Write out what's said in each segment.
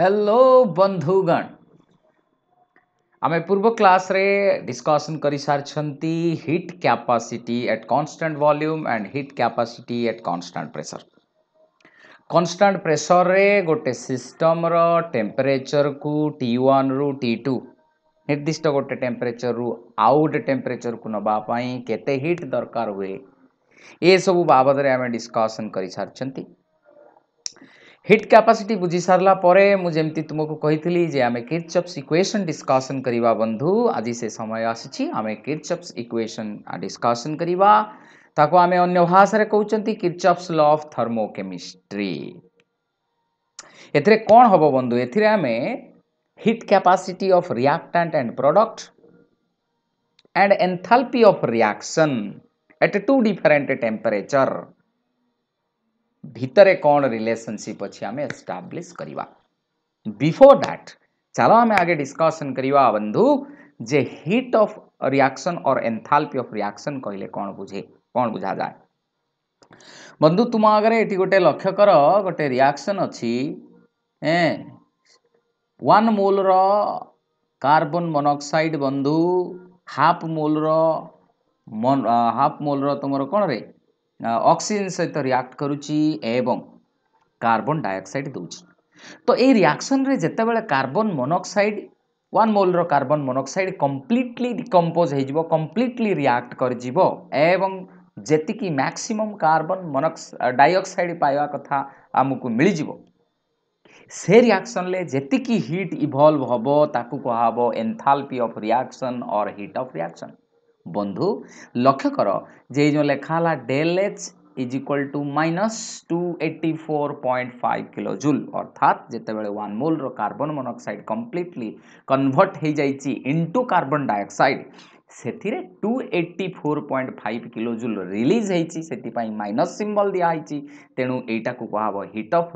Hello बंधुगण आम पूर्व क्लास रे डिस्कसन कर सारी heat capacity at constant volume and heat capacity at constant pressure constant pressure रे गोटे सिस्टम रो टेम्परेचर को टी वन रु टी टू निर्दिष्ट गोटे टेम्परेचर रु आउ टेम्परेचर को नापी केते हिट दरकार हुए ये सब बाबद आम डिस्कसन कर सारी हिट क्यापासीट बुझी सारापर मुझे तुमको कही जे आम किर्चप्स इक्वेसन डिस्कसन करवा बंधु आज से समय आसी आम किर्चप्स इक्वेसन डिस्कसन करवा ताको अन्य भाषा कहते किर्चप्स ल अफ थर्मोकेमिस्ट्री एथेरे हम बंधु एमें heat capacity of reactant and product and enthalpy of reaction at two different temperature भितरे कौन रिलेसनशिप अच्छे आम एस्टाब्लीश करवा बिफोर दैट चलो आम आगे डिस्कसन करवा बंधु जे हिट अफ रियाक्शन और एंथाल्पी अफ रियाक्शन कहले कौन बुझे कौन बुझा जाए बंधु तुम आगे ये गोटे लक्ष्य कर गोटे रिएक्शन अच्छी वन मोल कार्बन मोनक्साइड बंधु हाफ मोल हाफ मोल तुम कौन रे ଅକ୍ସିଜେନ୍ ସହିତ ରିଆକ୍ଟ କରୁଛି ଏବଂ କାର୍ବନ୍ ଡାଇଅକ୍ସାଇଡ଼୍ ଦେଉଛି ତ ଏଇ ରିଆକ୍ସନ୍ରେ ଯେତେବେଳେ କାର୍ବନ୍ ମୋନୋକ୍ସାଇଡ଼୍ ୱାନ୍ ମୋଲ୍ର କାର୍ବନ୍ ମୋନୋକ୍ସାଇଡ଼୍ କମ୍ପ୍ଲିଟଲି ଡିକମ୍ପୋଜ୍ ହେଇଯିବ କମ୍ପ୍ଲିଟଲି ରିଆକ୍ଟ କରିଯିବ ଏବଂ ଯେତିକି ମ୍ୟାକ୍ସିମମ୍ କାର୍ବନ୍ ମୋନୋକ୍ସ ଡାଇଅକ୍ସାଇଡ଼୍ ପାଇବା କଥା ଆମକୁ ମିଳିଯିବ ସେ ରିଆକ୍ସନ୍ରେ ଯେତିକି ହିଟ୍ ଇଭଲ୍ଭ ହେବ ତାକୁ କୁହାହେବ enthalpy of reaction or heat of reaction বন্ধু লক্ষ্য করো যে এই যে লেখা হল del H is equal to minus two eighty four point five kilo joule অর্থাৎ যেতবে ওয়ান মোলর কার্বন মনোক্সাইড কমপ্লিটলি কনভর্ট হয়ে যাই ইন্টু কার্বন ডাইঅক্সাইড সেটিরে two eighty four point five kilo joule release হয়েছি সেপাই মাইনস সিম্বল দিয়া হয়েছি তেণু এইটাকু কুহব heat of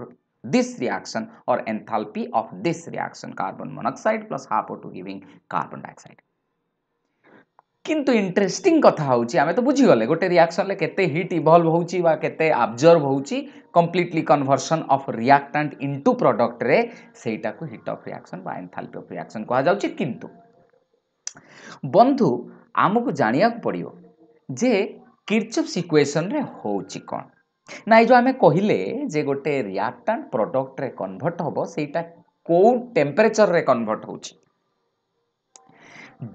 this reaction or enthalpy of this reaction carbon monoxide plus half O2 giving carbon dioxide. কিন্তু ইন্টরেস্টিং কথা হচ্ছে আমি তো বুঝিগলে গোটে রিয়াকশনলে কেতে হিট ইভলভ হচ্ছে বা কেতে আবজর্ভ হচ্ছে completely conversion of reactant into প্রডক্টরে সেইটাকে হিট অফ রিয়াকশন বা এনথালপি অফ রিয়াকশন কুহযাচ্ছে কিন্তু বন্ধু ଆମକୁ ଜାଣିବାକୁ ପଡ଼ିବ ଯେ କିର୍ଚପ୍ସ ଇକ୍ୱେସନ୍ରେ ହେଉଛି କ'ଣ ନା ଏଇ ଯେଉଁ ଆମେ କହିଲେ ଯେ ଗୋଟେ ରିଆକ୍ଟାଣ୍ଟ ପ୍ରଡ଼କ୍ଟରେ କନଭର୍ଟ ହେବ ସେଇଟା କେଉଁ ଟେମ୍ପରେଚର୍ରେ କନଭର୍ଟ ହେଉଛି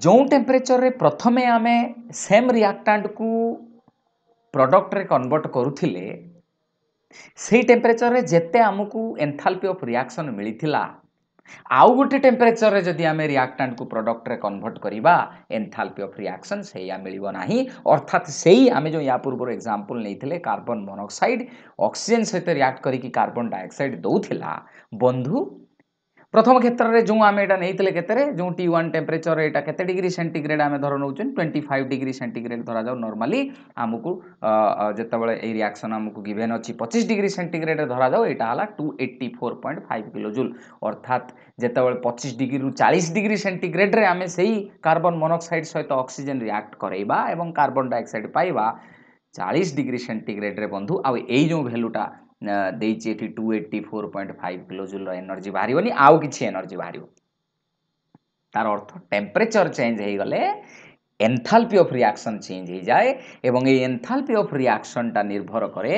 जो टेम्परेचर रे प्रथमे आमे सेम रिएक्टांट को प्रडक्ट रे कन्वर्ट करुथिले सेही टेम्परेचर रे जेते आमको एंथाल्पी ऑफ रिएक्शन मिलिथिला आउ गोटे टेम्परेचर रे जदि आमे रिएक्टांट को प्रोडक्ट रे कन्वर्ट करबा एंथाल्पी ऑफ रिएक्शन सेया मिलिबो नाही अर्थात सेही आमे जो या पूर्व एग्जांपल नेथिले कार्बन मोनोक्साइड ऑक्सीजन सहित रिएक्ट करी कार्बन डाइऑक्साइड दउथिला बंधु প্রথম ক্ষেত্রে যে আমি এটা নেইলে কেতে যে টি ওয়ান টেম্পরেচর এটা কেতে ডিগ্রি সেন্টিগ্রেড আমি ধর নেছেন টোয়েন্টি ফাইভ ডিগ্রি সেন্টিগ্রেড ধরা যাও নর্মালি আমি যেতবে এই রিয়াকশন আমি গিভেন অছি পঁচিশ ডিগ্রি সেন্টিগ্রেড ধরা যাও এটা হল two eighty four point five kilojoule অর্থাৎ যেতবে পঁচিশ ডিগ্রি চাশ ডিগ্রি সেন্টিগ্রেড্রে আমি সেই কার্বন মনোক্সাইড সহ অক্সিজেন রিয়াক্ট করাইবা এবং কার্বন ডাইঅক্সাইড পাইবা চাশ ডিগ্রি সেন্টিগ্রেড্রে বন্ধু আই এই যে ভ্যালুটা ଦେଇଛି ଏଠି two eighty four point five କିଲୋଜୁଲ୍ର ଏନର୍ଜି ବାହାରିବନି ଆଉ କିଛି ଏନର୍ଜି ବାହାରିବ ତାର ଅର୍ଥ ଟେମ୍ପରେଚର ଚେଞ୍ଜ ହେଇଗଲେ এনথালপি অফ রিয়াকশন চেঞ্জ হয়ে যায় এবং এই এনথালপি অফ রিয়াকশনটা নির্ভর করে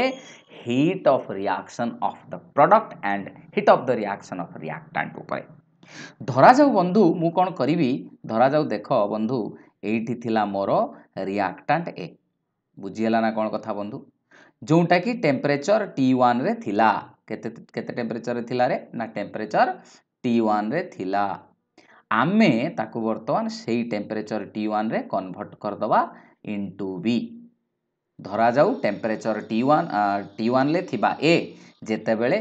heat of reaction of the product and heat of the reaction of reactant উপরে ধরা যাও বন্ধু মু কোণ করিবি ধরা যাও দেখ বন্ধু এইটি থিলা মোর রিয়াক্টান্ট এ বুঝিগেলা না কোণ কথা বন্ধু ଯେଉଁଟାକି ଟେମ୍ପରେଚର୍ ଟି ୱାନ୍ରେ ଥିଲା କେତେ କେତେ ଟେମ୍ପରେଚର୍ରେ ଥିଲାରେ ନା ଟେମ୍ପରେଚର୍ ଟି ୱାନ୍ରେ ଥିଲା ଆମେ ତାକୁ ବର୍ତ୍ତମାନ ସେଇ ଟେମ୍ପରେଚର୍ ଟି ୱାନ୍ରେ କନଭର୍ଟ କରିଦେବା ଇଣ୍ଟୁ ବି ଧରାଯାଉ ଟେମ୍ପରେଚର୍ ଟି ୱାନ୍ ଟି ୱାନ୍ରେ ଥିବା ଏ ଯେତେବେଳେ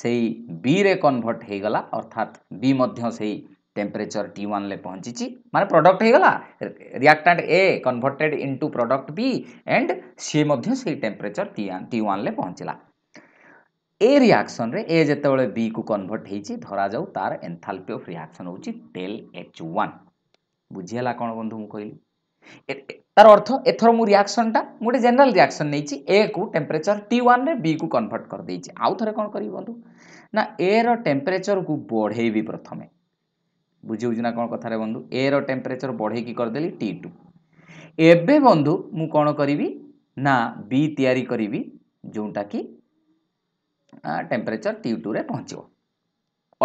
ସେଇ ବିରେ କନଭର୍ଟ ହେଇଗଲା ଅର୍ଥାତ୍ ବି ମଧ୍ୟ ସେଇ टेम्परेचर टी वन पहुँची मैं प्रडक्ट होगा reactant A converted into product B and C से टेम्परेचर टी टी वन पहुँचला ए रिएक्शन रे ए जिते बी को कनभर्ट हो जाऊ तार एंथाल्पी ऑफ रिएक्शन हो डेल एच वन बुझीला कौन बंधु मुझे कहली তার অর্থ এথর মু রিয়াকশনটা মু গোটে জেনারেল রিয়াকশন নেইছি এ কু টেম্পরেচর টি ওয়ানরে বি কু কনভর্ট করে দিয়েছি আউ থরে কোণ করি বন্ধু না এ র को কু বড়াইবি প্রথমে ବୁଝିବୁଝୁନା କ'ଣ କଥାରେ ବନ୍ଧୁ ଏର ଟେମ୍ପରେଚର୍ ବଢ଼େଇକି କରିଦେଲି ଟି ଟୁ ଏବେ ବନ୍ଧୁ ମୁଁ କ'ଣ କରିବି ନା ବି ତିଆରି କରିବି ଯେଉଁଟାକି ଟେମ୍ପରେଚର୍ ଟି ଟୁରେ ପହଞ୍ଚିବ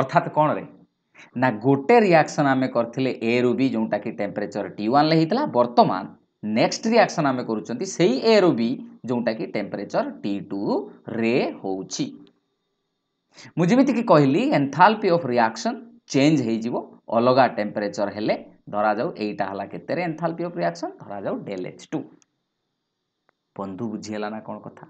ଅର୍ଥାତ୍ କ'ଣରେ ନା ଗୋଟେ ରିଆକ୍ସନ୍ ଆମେ କରିଥିଲେ ଏରୁ ବି ଯେଉଁଟାକି ଟେମ୍ପରେଚର୍ ଟି ୱାନ୍ରେ ହେଇଥିଲା ବର୍ତ୍ତମାନ ନେକ୍ସଟ ରିଆକ୍ସନ୍ ଆମେ କରୁଛନ୍ତି ସେଇ ଏରୁ ବି ଯେଉଁଟାକି ଟେମ୍ପରେଚର୍ ଟି ଟୁରେ ହେଉଛି ମୁଁ ଯେମିତିକି କହିଲି ଏନ୍ଥାଲପି ଅଫ୍ ରିଆକ୍ସନ୍ চেঞ্জ হয়েযিব অলগা টেম্পরেচর হলে ধরাযাও এইটা হল কেতের এনথালপি অফ রিয়াকশন ধরাযাও ডেল এচ টু বন্ধু বুঝিগলা না কোণ কথা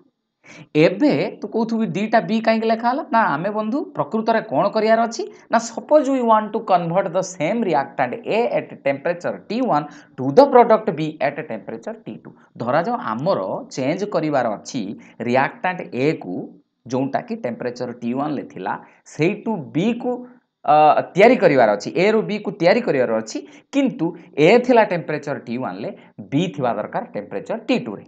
এবে তো কোথাও দুইটা বি কাইক লেখা হল না আমি বন্ধু প্রকৃতরে কোণ করিয়ার অছি না suppose we want to convert the same reactant A at temperature T one to the product B at temperature T two ধরাযাও আমার চেঞ্জ করিবার অছি রিয়াক্টান্ট এ কু ଯେଉଁଟାକି ଟେମ୍ପରେଚର୍ ଟି ୱାନ୍ରେ ଥିଲା ସେଇଠୁ ବିକୁ তৈরি করিবার অছি এ রু বি কু তৈরি করিবার অছি কিন্তু এ থিলা টেম্পরেচর টি ওয়ানলে বি থিবা দরকার টেম্পরেচর টি টুরে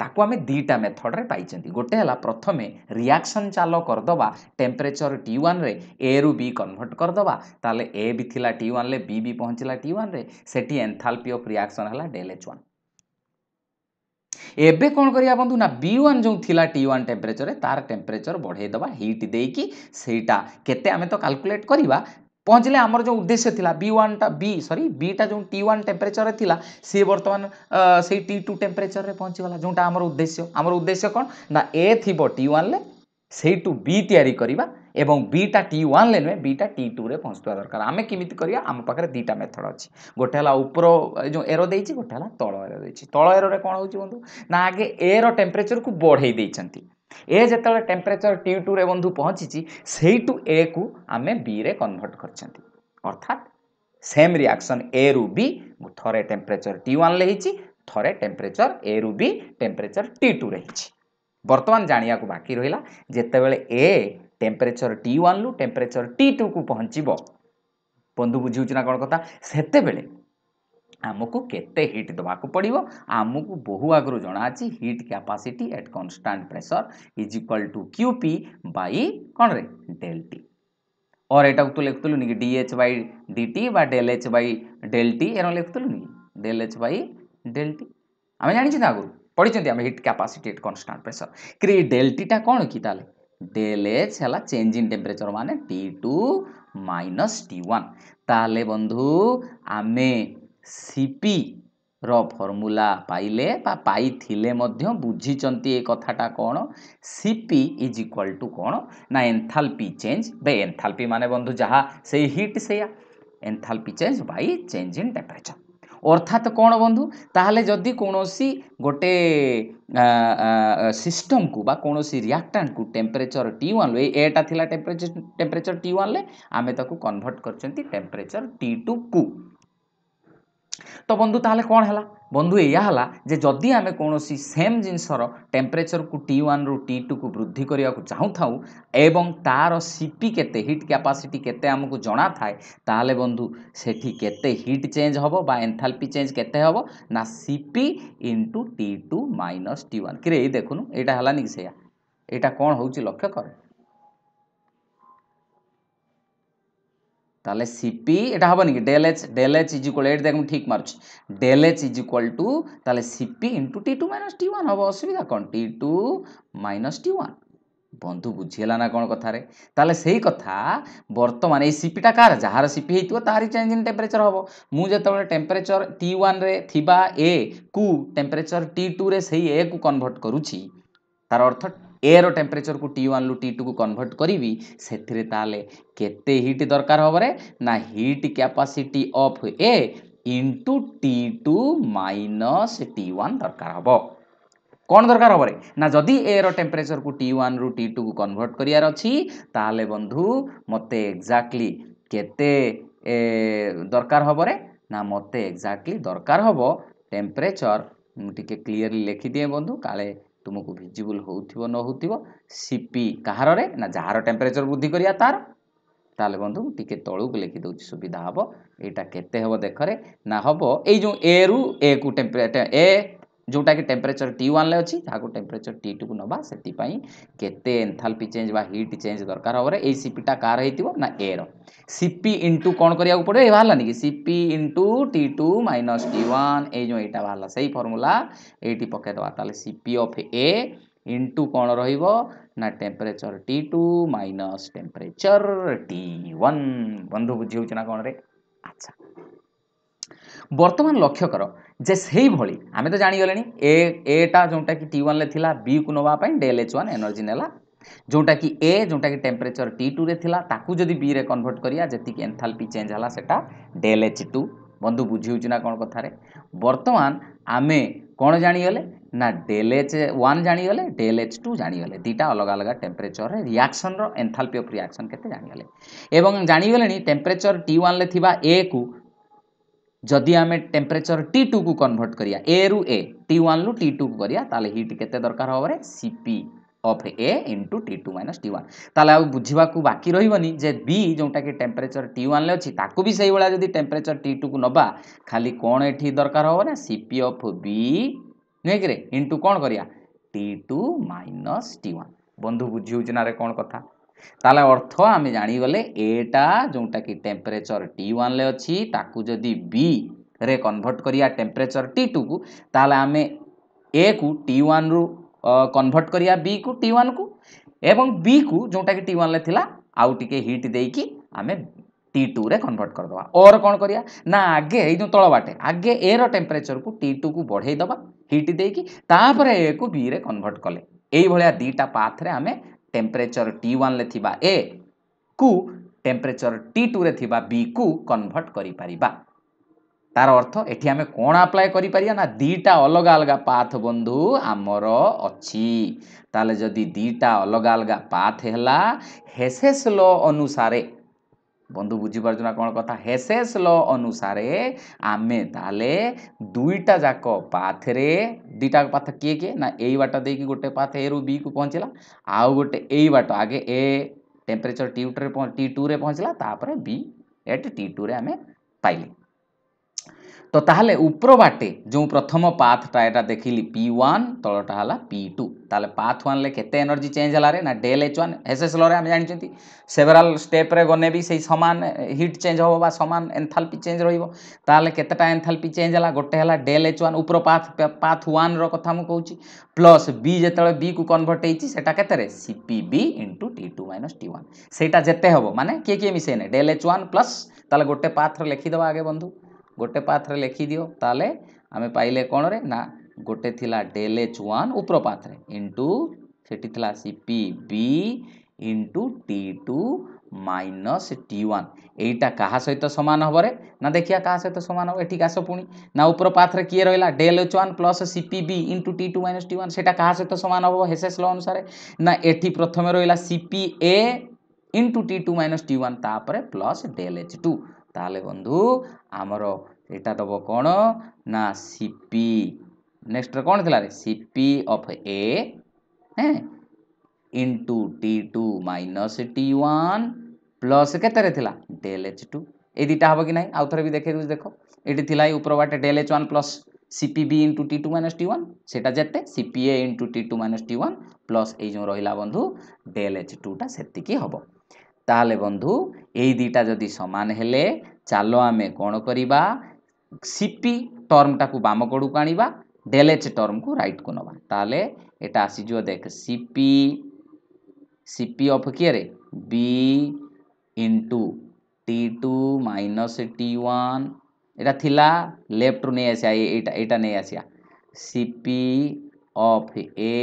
ତାକୁ ଆମେ ଦୁଇଟା ମେଥଡ଼ରେ ପାଇଛନ୍ତି ଗୋଟେ ହେଲା ପ୍ରଥମେ ରିଆକ୍ସନ୍ ଚାଲ କରିଦେବା ଟେମ୍ପରେଚର୍ ଟି ୱାନ୍ରେ ଏରୁ ବି କନଭର୍ଟ କରିଦେବା ତାହେଲେ ଏ ବି ଥିଲା ଟି ୱାନ୍ରେ ବି ବି ପହଞ୍ଚିଲା ଟି ୱାନ୍ରେ ସେଠି ଏନ୍ଥାଲପି ଅଫ୍ ରିଆକ୍ସନ୍ ହେଲା ଡେଲ୍ ଏଚ୍ ୱାନ୍ এবে କ'ଣ କରିବା বন্ধୁ না বি ওয়ান ଯେଉଁ ଥିଲା টি ওয়াନ୍ ଟେମ୍ପରେଚରରେ ତାର ଟେମ୍ପରେଚର ବଢ଼େଇ ଦେବା ହିଟ୍ ଦେଇକି ସେଇଟା କେତେ ଆମେ ତ କାଲକୁଲେଟ୍ କରିବା ପହଞ୍ଚିଲେ ଆମର ଯେଉଁ ଉଦ୍ଦେଶ୍ୟ ଥିଲା ବି ୱାନ୍ଟା ବି ସରି ବିଟା ଯେଉଁ ଟି ୱାନ୍ ଟେମ୍ପରେଚରରେ ଥିଲା ସିଏ ବର୍ତ୍ତମାନ ସେଇ ଟି ଟୁ ଟେମ୍ପରେଚରରେ ପହଞ୍ଚିଗଲା ଯେଉଁଟା ଆମର ଉଦ୍ଦେଶ୍ୟ ଆମର ଉଦ୍ଦେଶ୍ୟ କ'ଣ ନା ଏ ଥିବ ଟି ୱାନ୍ରେ ସେଇଠୁ ବି ତିଆରି କରିବା ଏବଂ ବିଟା ଟି ୱାନ୍ରେ ନୁହେଁ ବିଟା ଟି ଟୁରେ ପହଞ୍ଚୁଥିବା ଦରକାର ଆମେ କେମିତି କରିବା ଆମ ପାଖରେ ଦୁଇଟା ମେଥଡ଼ ଅଛି ଗୋଟେ ହେଲା ଉପର ଯେଉଁ ଏର ଦେଇଛି ଗୋଟେ ହେଲା ତଳ ଏର ଦେଇଛି ତଳ ଏରରେ କ'ଣ ହେଉଛି ବନ୍ଧୁ ନା ଆଗେ ଏର ଟେମ୍ପରେଚରକୁ ବଢ଼େଇ ଦେଇଛନ୍ତି ଏ ଯେତେବେଳେ ଟେମ୍ପରେଚର ଟି ଟୁରେ ବନ୍ଧୁ ପହଞ୍ଚିଛି ସେଇଠୁ ଏକୁ ଆମେ ବିରେ କନଭର୍ଟ କରିଛନ୍ତି ଅର୍ଥାତ୍ ସେମ୍ ରିଆକ୍ସନ୍ ଏରୁ ବି ଥରେ ଟେମ୍ପରେଚର ଟି ୱାନ୍ରେ ହେଇଛି ଥରେ ଟେମ୍ପରେଚର ଏରୁ ବି ଟେମ୍ପରେଚର ଟି ଟୁରେ ହେଇଛି बर्तमान जानवाक बाकी रहा जितेबले ए टेम्परेचर टी ओन रु टेम्परेचर टी टू को पहुँच बंधु बुझे बुझना कौन कथा से आमको केट दबाक पड़ो आमको बहु आगु जना heat capacity at constant pressure is equal to CP by कौन रे डेल्टी और यटा तू लिखुल DH by DT del H by del T एर लिखुल डेल एच बै डेल्टी आम जाना आगुरी পড়িছেন আমি হিট ক্যাপাସିটি এট কনস্টাট প্রেসর କି ଡେଲ୍ଟିଟା କ'ଣ କି ତାହେଲେ ডেল এচ হল চেঞ্জ ইন টেম্পরেচর মানে T two minus T one তাহলে বন্ধু আমি সিপি র ফর্মুলা পাইলে বা পাইলে বুঝিছন্তি এ কথাটা কোণ সিপি ইজ ইকুয়াল টু কোণ না এনথালপি চেঞ্জ বে এনথালপি মানে বন্ধু যাহা সেই হিট সেইয়া enthalpy change by change in temperature ଅର୍ଥାତ୍ କ'ଣ ବନ୍ଧୁ ତା'ହେଲେ ଯଦି କୌଣସି ଗୋଟେ ସିଷ୍ଟମ୍କୁ ବା କୌଣସି ରିଆକ୍ଟାଣ୍ଟକୁ ଟେମ୍ପରେଚର୍ ଟି ୱାନ୍ରୁ ଏଇ ଏଟା ଥିଲା ଟେମ୍ପରେଚର୍ ଟେମ୍ପରେଚର୍ ଟି ୱାନ୍ରେ ଆମେ ତାକୁ କନଭର୍ଟ କରିଛନ୍ତି ଟେମ୍ପରେଚର୍ ଟି ଟୁକୁ ତ ବନ୍ଧୁ ତା'ହେଲେ କ'ଣ ହେଲା বন্ধু এয়া হলা যে যদি আমি কৌশি সেম জিনিসর টেম্পরেচরকু টি ওয়ানু টি টুকু বৃদ্ধি করা চাহুথাও এবং তার সিপি কেতে হিট ক্যাপাসিটি কেতে আমি জনা থাকে তাহলে বন্ধু সেটি কেতে হিট চেঞ্জ হব বা এনথালপি চেঞ্জ কেতে হব না CP into T two minus T one কিরে এই দেখুন এটা হলানি সেয়া এটা কম হচ্ছে লক্ষ্য করে তাহলে সিপি এটা হবে নাকি del H del H is equal এটা দেখ আমি ঠিক মারছি del H is equal to তাহলে CP into T two minus T one হব অসুবিধা କ'ଣ T two minus T one বন্ধু বুঝিগলা না କ'ଣ କଥାରେ ତାହେଲେ ସେଇ କଥା ବର୍ତ୍ତମାନ ଏଇ ସିପିଟା କାହାର ଯାହାର ସିପି ହେଇଥିବ ତାହାରି ଚେଞ୍ଜ ଇନ୍ ଟେମ୍ପରେଚର ହେବ ମୁଁ ଯେତେବେଳେ ଟେମ୍ପରେଚର ଟି ୱାନ୍ରେ ଥିବା ଏ କୁ ଟେମ୍ପରେଚର ଟି ଟୁରେ ସେଇ ଏକୁ କନଭର୍ଟ କରୁଛି ତାର ଅର୍ଥ এর টেম্পরেচরকু টি ওয়ানু টি টুকু কনভর্ট করবি সেথিরে তাহলে কেতে হিট দরকার হবরে না heat capacity of A into T two minus T one দরকার হব কোণ দরকার হবরে না যদি এর টেম্পরেচরকু টি ওয়ানু টি টুকু কনভর্ট করিয়ার অছি তাহলে বন্ধু মতে এক্সাক্টলি কেতে দরকার হবরে না মতে এক্সাক্টলি দরকার হব টেম্পরেচর টিকে ক্লিয়ারলি লেখিদিয়ে বন্ধু কালে ତୁମକୁ ଭିଜିବୁଲ୍ ହେଉଥିବ ନ ହେଉଥିବ ସିପି କାହାରରେ ନା ଯାହାର ଟେମ୍ପରେଚର୍ ବୃଦ୍ଧି କରିବା ତା'ର ତାହେଲେ ବନ୍ଧୁ ମୁଁ ଟିକେ ତଳକୁ ଲେଖି ଦେଉଛି ସୁବିଧା ହେବ ଏଇଟା କେତେ ହେବ ଦେଖରେ ନା ହେବ ଏଇ ଯେଉଁ ଏରୁ ଏକୁ ଟେମ୍ପରେଚର୍ ଏ ଯେଉଁଟାକି ଟେମ୍ପରେଚର ଟି ୱାନ୍ରେ ଅଛି ତାହାକୁ ଟେମ୍ପରେଚର ଟି ଟୁକୁ ନେବା ସେଥିପାଇଁ କେତେ ଏନ୍ଥାଲପି ଚେଞ୍ଜ ବା ହିଟ୍ ଚେଞ୍ଜ ଦରକାର ହବରେ ଏଇ ସିପିଟା କାହାର ହେଇଥିବ ନା ଏର ସିପି ଇଣ୍ଟୁ କ'ଣ କରିବାକୁ ପଡ଼ିବ ଏ ବାହାରିଲାନି କି CP into T two minus T one ଏଇ ଯେଉଁ ଏଇଟା ବାହାରିଲା ସେଇ ଫର୍ମୁଲା ଏଇଠି ପକାଇଦେବା ତାହେଲେ ସିପି ଅଫ୍ ଏ ଇଣ୍ଟୁ କ'ଣ ରହିବ ନା temperature T two minus temperature T one ବନ୍ଧୁ ବୁଝି ହେଉଛି ନା କ'ଣରେ ଆଚ୍ଛା বর্তমান লক্ষ্য কর যে সেইভাবে আমি তো জাগলে এ এটা যেটা কি টি ওয়ান লা বি কু নেওয়া ডেল এচ ওয়ান এনর্জি নেলা যেটা কি এ যেটা কি টেম্পরেচর টি টু রে লা তাকে যদি বি রে কনভর্ট করা যেত এনথালপি চেঞ্জ হল সেটা ডেল এচ টু বন্ধু বুঝিউছি না কোণ কথার বর্তমান আমি কোণ জাগলে না ডেল এচ ওয়ান জাগলে ডেল এচ টু জাগলে দুইটা অলগা অলগা টেম্পরেচর রিয়াকশনর এনথালপি অফ রিয়াকশন কেতে জাগলে এবং জাগলে টেম্পরেচর টি ওয়ান লে এ কু ଯଦି ଆମେ ଟେମ୍ପରେଚର୍ ଟି ଟୁକୁ କନଭର୍ଟ କରିବା ଏରୁ ଏ ଟି ୱାନ୍ରୁ ଟି ଟୁକୁ କରିବା ତାହେଲେ ହିଟ୍ କେତେ ଦରକାର ହେବରେ C P of A into T two minus T one ତାହେଲେ ଆଉ ବୁଝିବାକୁ ବାକି ରହିବନି ଯେ ବି ଯେଉଁଟାକି ଟେମ୍ପରେଚର୍ ଟି ୱାନ୍ରେ ଅଛି ତାକୁ ବି ସେଇଭଳିଆ ଯଦି ଟେମ୍ପରେଚର୍ ଟି ଟୁକୁ ନେବା ଖାଲି କ'ଣ ଏଠି ଦରକାର ହେବ ନା ସି ପି ଅଫ୍ ବି ନୁହେଁ କିରେ ଇଣ୍ଟୁ କ'ଣ କରିବା T two minus T one ବନ୍ଧୁ ବୁଝି ହେଉଛି ନାରେ କ'ଣ କଥା তাহলে অর্থ আমি জাঁগলে এটা যেটা কি টেম্পরেচর টি ওয়ানরে অছি তাকে যদি বি রে কনভর্ট করা টেম্পরেচর টি টু কু তাহলে আমি এ কু টি ওয়ান রু কনভর্ট করা বি কু টি ওয়ান কু এবং বি কু যেটা কি টি ওয়ানরে লা আউ টিকে হিট দেইকি আমি টি টুরে কনভর্ট କରିଦେବା ଓର କ'ଣ କରିବା ନା ଆଗେ ଏଇ ଯେଉଁ ତଳ ବାଟେ ଆଗେ ଏର ଟେମ୍ପରେଚରକୁ ଟି ଟୁକୁ ବଢ଼େଇ ଦେବା ହିଟ୍ ଦେଇକି ତାପରେ ଏକୁ ବିରେ କନଭର୍ଟ କଲେ ଏଇଭଳିଆ ଦୁଇଟା ପାଥରେ ଆମେ টেম্পরেচর টি ওয়ানরে থিবা এ কু টেম্পরেচর টি টুরে থিবা বি কু কনভর্ট করিপারিবা তার অর্থ এটি আমি কোণ আপ্লায় করিপারিবা না দুইটা অলগা অলগা পাথ বন্ধু আমার অছি তাহলে যদি দুইটা অলগা অলগা পাথ হেলা হেসেস ল অনুসারে বন্ধু বুঝিপারছ না কোণ কথা হেসেস ল অনুসারে আমি তাহলে দুইটা যাক পাথরে দুইটা পাথ কি কি না এই বাট দিয়ে গোটে পাথ এ রু বি কু পৌঁছলা আউ গোটে এই বাট আগে এ টেম্পারেচর টি টু টি টু রে পৌঁছলা তাপরে বি এট টি টু রে আমি পাইলে তো তাহলে উপর বাটে যে প্রথম পাথটা এটা দেখিলি পি ওয়ান তলটা হল পি টু তাহলে পাথ ওয়ানলে কেতে এনর্জি চেঞ্জ হলারে না ডেল এচ ওয়ান এসএসএলরে আমি জাঁচি সেভেরাল স্টেপ্রে গনে বি সেই সমান হিট চেঞ্জ হব বা সমান এনথালপি চেঞ্জ রহব তাহলে কেতেটা এনথালপি চেঞ্জ হল গোটে হল ডেল এচ ওয়ান উপর পাথ পাথ ওয়ানর কথা মু কৌছি প্লস বি যেতবে বি কু কনভর্ট হয়েছি সেটা কেতে CP B into T two minus T one সেইটা যেতে হব মানে কিয়ে কিয়ে মিশাইনে ডেল এচ ওয়ান প্লস তাহলে গোটে পাথর লেখিদেবা আগে বন্ধু ଗୋଟେ ପାଥ୍ରେ ଲେଖିଦିଅ ତାହେଲେ ଆମେ ପାଇଲେ କ'ଣରେ ନା ଗୋଟେ ଥିଲା ଡେଲ୍ ଏଚ୍ ୱାନ୍ ଉପର ପାଥ୍ରେ ଇଣ୍ଟୁ ସେଠି ଥିଲା C P B into T two minus T one ଏଇଟା କାହା ସହିତ ସମାନ ହେବରେ ନା ଦେଖିବା କାହା ସହିତ ସମାନ ହେବ ଏଠିକି ଆସ ପୁଣି ନା ଉପର ପାଥରେ କିଏ ରହିଲା del H one plus C P B into T two minus T one ସେଇଟା କାହା ସହିତ ସମାନ ହେବ ହେସେସ୍ ଲ ଅନୁସାରେ ନା ଏଠି ପ୍ରଥମେ ରହିଲା C P A into T two minus T one ତାପରେ ପ୍ଲସ୍ ଡେଲ୍ ଏଚ୍ ଟୁ ତାହେଲେ ବନ୍ଧୁ ଆମର ଏଇଟା ଦେବ କ'ଣ ନା ସି ପି ନେକ୍ସଟ୍ରେ କ'ଣ ଥିଲା ସି ପି ଅଫ୍ ଏ ହେଁ into T two minus T one plus କେତେରେ ଥିଲା ଡେଲ୍ ଏଚ୍ ଟୁ ଏଇ ଦୁଇଟା ହେବ କି ନାହିଁ ଆଉ ଥରେ ବି ଦେଖେଇ ଦେଉଛି ଦେଖ ଏଠି ଥିଲା ଏଇ ଉପର ବାଟେ del H one plus C P B into T two minus T one ସେଇଟା ଯେତେ C P A into T two minus T one plus ଏଇ ଯେଉଁ ରହିଲା ବନ୍ଧୁ ଡେଲ୍ ଏଚ୍ ଟୁଟା ସେତିକି ହେବ ତାହେଲେ ବନ୍ଧୁ ଏଇ ଦୁଇଟା ଯଦି ସମାନ ହେଲେ ଚାଲ ଆମେ କ'ଣ କରିବା ସିପି ଟର୍ମଟାକୁ ବାମ କଡ଼କୁ ଆଣିବା ଡେଲେଚ ଟର୍ମକୁ ରାଇଟ୍କୁ ନେବା ତାହେଲେ ଏଇଟା ଆସିଯିବ ଦେଖ ସିପି ସିପି ଅଫ୍ କିଏରେ B into T two minus T one ଏଇଟା ଥିଲା ଲେଫ୍ଟରୁ ନେଇ ଆସିବା ଏଇଟା ଏଇଟା ନେଇ ଆସିବା CP of A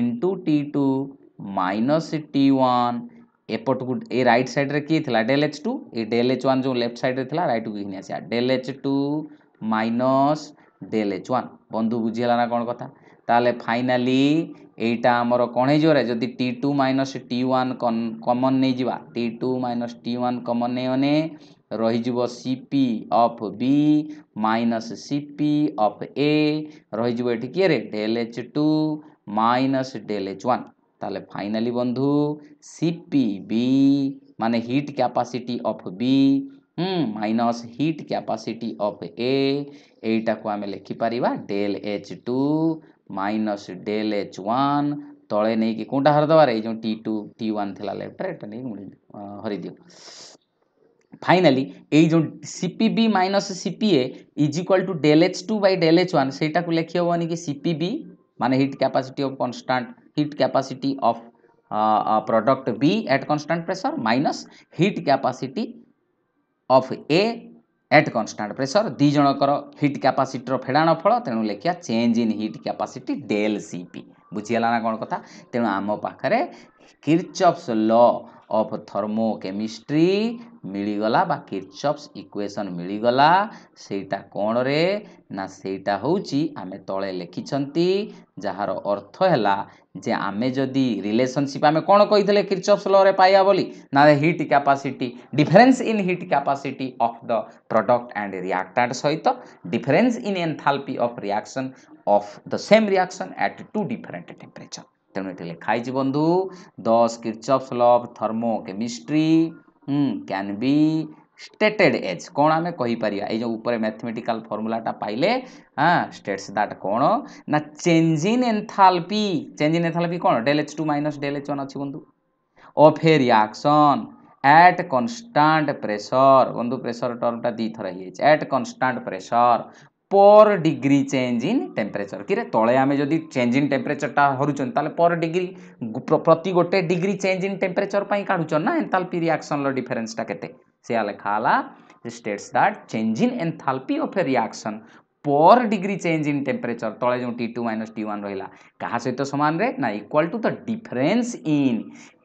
into T two minus T one ଏପଟକୁ ଏ ରାଇଟ୍ ସାଇଡ଼୍ରେ କିଏ ଥିଲା ଡେଲ୍ ଏଚ୍ ଟୁ ଏ ଡେଲ୍ ଏଚ୍ ୱାନ୍ ଯେଉଁ ଲେଫ୍ଟ ସାଇଡ଼୍ରେ ଥିଲା ରାଇଟ୍କୁ ଘିନି ଆସିବା del H two minus del H one ବନ୍ଧୁ ବୁଝିଗଲା ନା କ'ଣ କଥା ତାହେଲେ ଫାଇନାଲି ଏଇଟା ଆମର କ'ଣ ହେଇଯିବରେ ଯଦି T two minus T one common ନେଇଯିବା T two minus T one common ନେଇଗଲେ ରହିଯିବ C P of B minus C P of A ରହିଯିବ ଏଠି କିଏରେ del H two minus del H one তাহলে ফাইনালি বন্ধু সিপিবি মানে heat capacity of B hmm minus heat capacity of A এইটাকু আমি লেখিপারিবা del H two minus del H one ତଳେ ନେଇକି କେଉଁଟା ହରିଦେବାର ଏଇ ଯେଉଁ ଟି ଟୁ ଟି ୱାନ୍ ଥିଲା ଲେଫ୍ଟରେ ଏଇଟା ନେଇକି ହରିଦିଅ ଫାଇନାଲି ଏଇ ଯେଉଁ C P B minus C P A is equal to del H two by del H one ସେଇଟାକୁ ଲେଖି ହେବନି କି ସି ପି ବି ମାନେ heat capacity of constant heat capacity of uh, product B at constant pressure minus heat capacity of A at constant pressure दी जनकर heat capacity रो फेडाण फल तेणु लेखिया change in heat capacity del CP बुझीगला ना कौन कथा तेणु आम पाखे किर्चप्स ल ଅଫ୍ ଥର୍ମୋକେମିଷ୍ଟ୍ରି ମିଳିଗଲା ବା କିର୍ଚପ୍ସ ଇକ୍ୱେସନ୍ ମିଳିଗଲା ସେଇଟା କ'ଣରେ ନା ସେଇଟା ହେଉଛି ଆମେ ତଳେ ଲେଖିଛନ୍ତି ଯାହାର ଅର୍ଥ ହେଲା ଯେ ଆମେ ଯଦି ରିଲେସନସିପ୍ ଆମେ କ'ଣ କହିଥିଲେ କିର୍ଚପ୍ସ ଲରେ ପାଇବା ବୋଲି ନା heat capacity difference in heat capacity of the product and reactant ସହିତ difference in enthalpy of reaction of the same reaction at two different temperature ତେଣୁ ଏଠି ଲେଖା ହେଇଛି ବନ୍ଧୁ ଦଶ Kirchhoff's law thermochemistry can be stated as କ'ଣ ଆମେ କହିପାରିବା ଏଇ ଯେଉଁ ଉପରେ ମ୍ୟାଥମେଟିକାଲ ଫର୍ମୁଲାଟା ପାଇଲେ ହଁ ଷ୍ଟେଟ୍ସ ଦାଟ୍ କ'ଣ ନା ଚେଞ୍ଜିନ୍ ଏନ୍ଥାଲପି ଚେଞ୍ଜିନ୍ ଏନ୍ଥାଲପି କ'ଣ del H two minus del H one ଅଛି ବନ୍ଧୁ of a reaction at constant pressure বন্ধু প্রেসার টার্মটা দুই থর হয়েছে at constant pressure per degree change in temperature कि तले आम जब चेंज इन टेम्परेचरटा हरुचन ताले पर डिग्री प्रति गोटे डिग्री चेंज इन टेम्परेचर पर काढ़ुचन ना एंथाल्पी रिएक्शन डिफरेन्सटा के लिखाला states that change in enthalpy of a reaction per degree change in temperature तले जो T two minus T one रहा क्या सहित सामान ना equal to the difference in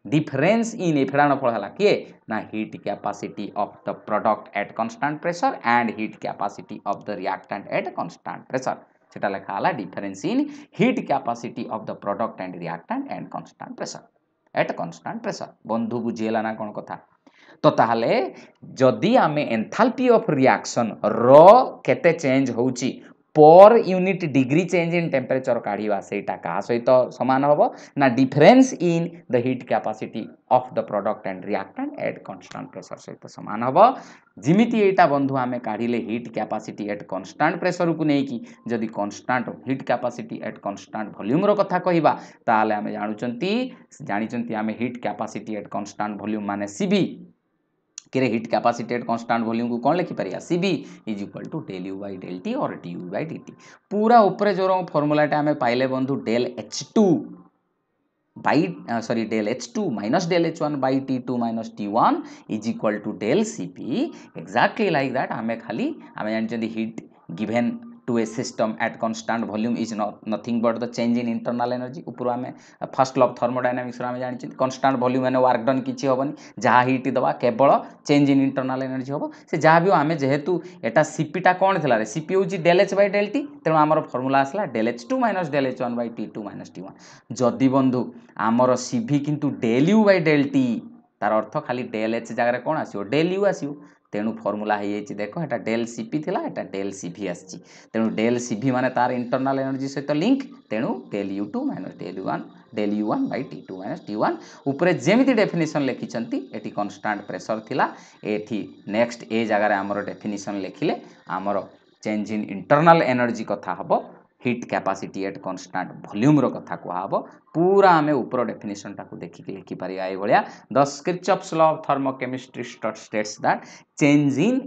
difference in effluent flow hala kiye na heat capacity of the product at constant pressure and heat capacity of the reactant at constant pressure সেটা লেখা হল difference in heat capacity of the product and reactant and constant pressure at constant pressure বন্ধু বুঝিগেলা না কোন কথা তো তাহলে যদি আমি এনথালপি অফ রিয়াকশন র কেতে চেঞ্জ হচ্ছে per unit degree change in temperature काढ़ा सेटा क्या सहित सामान हम ना difference in the heat capacity of the product and reactant at constant pressure सहित सामान हम जमी यहाँ बंधु आम काढ़ले heat capacity at constant pressure को लेकिन जदि constant heat capacity at constant भल्यूम्र कथा कहवा आम जानते जानते आम heat capacity at constant volume मान सी किरे हिट कैपासीटेट कन्स्टाट भल्यूम को कौन लिखिपर C V is equal to del U by del T और D U by D T पूरा उपरे जो फर्मूलाटा आम पाइले बंधु डेल एच टू बै सरी del H two minus del H one by T two minus T one is equal to del C P exactly like that आम खाली आम जानते heat given to a system at constant volume is not nothing but the change in internal energy उपरो आमे first law of thermodynamics thermodynamics रो आमे जानि constant volume माने वर्क डन किछि होबनी जहा हीट दबा केवल चेंज इन इंटरनाल एनर्जी होबो से जहा भी आमे जेहेतु एटा सीपी टा कोन सीपी होछि del H by del T तेणु आमर फॉर्मूला आसला del H two minus del H 1 by T 2 minus T वा जदि बंधु आमर सीवी किंतु del U by del T तार अर्थ खाली डेल एच जगह कौन आसो डेल यू आसो ତେଣୁ ଫର୍ମୁଲା ହେଇଯାଇଛି ଦେଖ ଏଇଟା ଡେଲ୍ ସି ପି ଥିଲା ଏଇଟା ଡେଲ୍ ସି ଭି ଆସିଛି ତେଣୁ ଡେଲ୍ ସି ଭି ମାନେ ତା'ର ଇଣ୍ଟରନାଲ୍ ଏନର୍ଜି ସହିତ ଲିଙ୍କ୍ ତେଣୁ del U two minus del one del U one by T two minus T one ଉପରେ ଯେମିତି ଡେଫିନିସନ୍ ଲେଖିଛନ୍ତି ଏଠି କନଷ୍ଟାଣ୍ଟ ପ୍ରେସର୍ ଥିଲା ଏଠି ନେକ୍ସଟ ଏ ଜାଗାରେ ଆମର ଡେଫିନିସନ୍ ଲେଖିଲେ ଆମର ଚେଞ୍ଜ ଇନ୍ ଇଣ୍ଟରନାଲ୍ ଏନର୍ଜି କଥା ହେବ हिट कैपासीटी एट कन्स्टाट भल्यूम्र कथ कहब पूरा आम उपर डेफिनेसन टाक देखिकी लिखिपर ये the Kirchhoff's law thermochemistry states that change in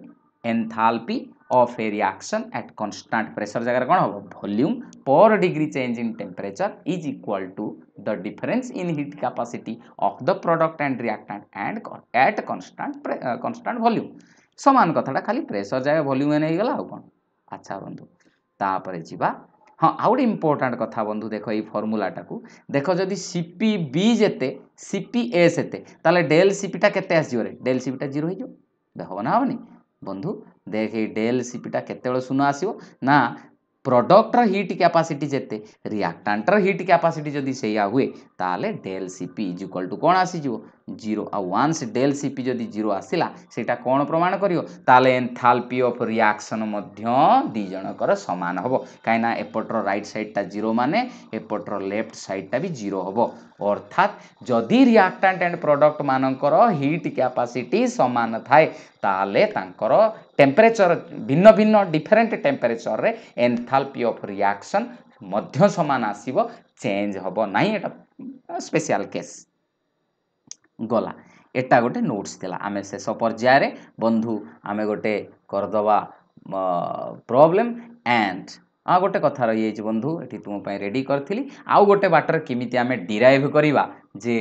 enthalpy of a reaction at constant pressure जगह कौन हम volume per degree change in temperature is equal to the difference in heat capacity of the product and reactant and at constant constant volume सामान कथा खाली pressure जगह volume N होगा कौन अच्छा बंधु तापर जावा ହଁ ଆଉ ଗୋଟେ ଇମ୍ପୋର୍ଟାଣ୍ଟ କଥା ବନ୍ଧୁ ଦେଖ ଏଇ ଫର୍ମୁଲାଟାକୁ ଦେଖ ଯଦି ସିପି ବି ଯେତେ ସିପି ଏସ୍ ଏତେ ତାହେଲେ ଡେଲ୍ ସିପିଟା କେତେ ଆସିଯିବରେ ଡେଲ୍ ସିପିଟା ଜିରୋ ହେଇଯିବ ହେବ ନା ହେବନି ବନ୍ଧୁ ଦେଖ ଏଇ ଡେଲ୍ ସିପିଟା କେତେବେଳେ ଶୂନ ଆସିବ ନା ପ୍ରଡକ୍ଟର ହିଟ୍ କ୍ୟାପାସିଟି ଯେତେ ରିଆକ୍ଟାଣ୍ଟର ହିଟ୍ କ୍ୟାପାସିଟି ଯଦି ସେଇଆ ହୁଏ ତାହେଲେ del CP is equal to କ'ଣ ଆସିଯିବ ଜିରୋ ଆଉ ୱାନ୍ସ ଡେଲ୍ ସିପି ଯଦି ଜିରୋ ଆସିଲା ସେଇଟା କ'ଣ ପ୍ରମାଣ କରିବ ତାହେଲେ ଏନ୍ଥାଲପି ଅଫ୍ ରିଆକ୍ସନ୍ ମଧ୍ୟ ଦୁଇ ଜଣଙ୍କର ସମାନ ହେବ କାହିଁକିନା ଏପଟର ରାଇଟ୍ ସାଇଡ଼୍ଟା ଜିରୋ ମାନେ ଏପଟର ଲେଫ୍ଟ ସାଇଡ଼୍ଟା ବି ଜିରୋ ହେବ ଅର୍ଥାତ୍ ଯଦି ରିଆକ୍ଟାଣ୍ଟ ଆଣ୍ଡ ପ୍ରଡକ୍ଟମାନଙ୍କର ହିଟ୍ କ୍ୟାପାସିଟି ସମାନ ଥାଏ ତାହେଲେ ତାଙ୍କର ଟେମ୍ପରେଚର ଭିନ୍ନ ଭିନ୍ନ ଡିଫରେଣ୍ଟ ଟେମ୍ପରେଚରରେ ଏନ୍ଥାଲ୍ପି ଅଫ୍ ରିଆକ୍ସନ୍ ମଧ୍ୟ ସମାନ ଆସିବ ଚେଞ୍ଜ ହେବ ନାହିଁ ଏଇଟା ସ୍ପେସିଆଲ କେସ୍ ଗଲା ଏଇଟା ଗୋଟେ ନୋଟ୍ସ ଥିଲା ଆମେ ଶେଷ ପର୍ଯ୍ୟାୟରେ ବନ୍ଧୁ ଆମେ ଗୋଟେ କରିଦେବା ପ୍ରୋବ୍ଲେମ୍ ଆଣ୍ଡ ହଁ ଗୋଟେ କଥା ରହିଯାଇଛି ବନ୍ଧୁ ଏଠି ତୁମ ପାଇଁ ରେଡ଼ି କରିଥିଲି ଆଉ ଗୋଟେ ବାଟରେ କେମିତି ଆମେ ଡିରାଇଭ୍ କରିବା ଯେ